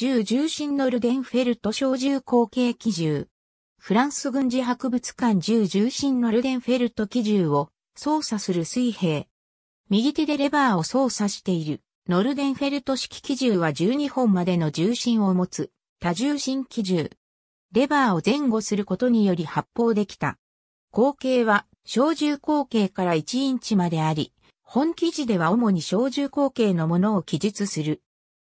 銃重心ノルデンフェルト小銃口径機銃。フランス軍事博物館銃重心ノルデンフェルト機銃を操作する水平。右手でレバーを操作している。ノルデンフェルト式機銃は12本までの重心を持つ多重心機銃。レバーを前後することにより発砲できた。口径は小銃口径から1インチまであり、本記事では主に小銃口径のものを記述する。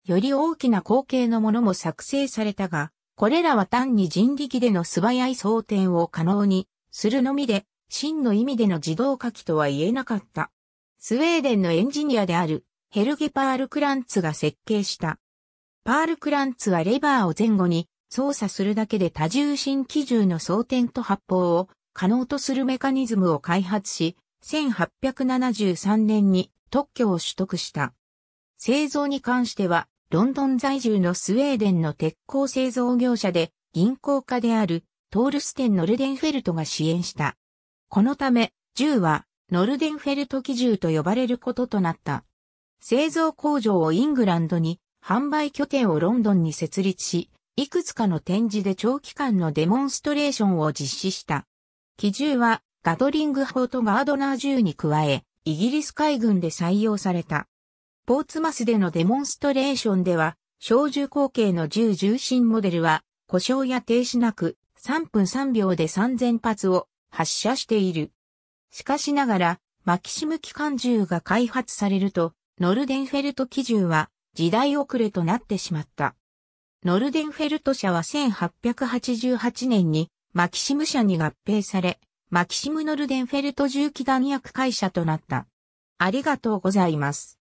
より大きな光景のものも作成されたが、これらは単に人力での素早い装填を可能にするのみで、真の意味での自動書きとは言えなかった。スウェーデンのエンジニアであるヘルゲ・パール・クランツが設計した。パール・クランツはレバーを前後に操作するだけで多重心機銃の装填と発砲を可能とするメカニズムを開発し、1873年に特許を取得した。製造に関しては、ロンドン在住のスウェーデンの鉄鋼製造業者で、銀行家である、トールステン・ノルデンフェルトが支援した。このため、銃は、ノルデンフェルト基銃と呼ばれることとなった。製造工場をイングランドに、販売拠点をロンドンに設立し、いくつかの展示で長期間のデモンストレーションを実施した。機銃はガトリング砲とガードナー銃に加え、イギリス海軍で採用された。ポーツマスでのデモンストレーションでは、小銃口径の銃重心モデルは、故障や停止なく、3分3秒で3000発を発射している。しかしながら、マキシム機関銃が開発されると、ノルデンフェルト機銃は時代遅れとなってしまった。ノルデンフェルト社は1888年にマキシム社に合併され、マキシムノルデンフェルト銃器弾薬会社となった。ありがとうございます。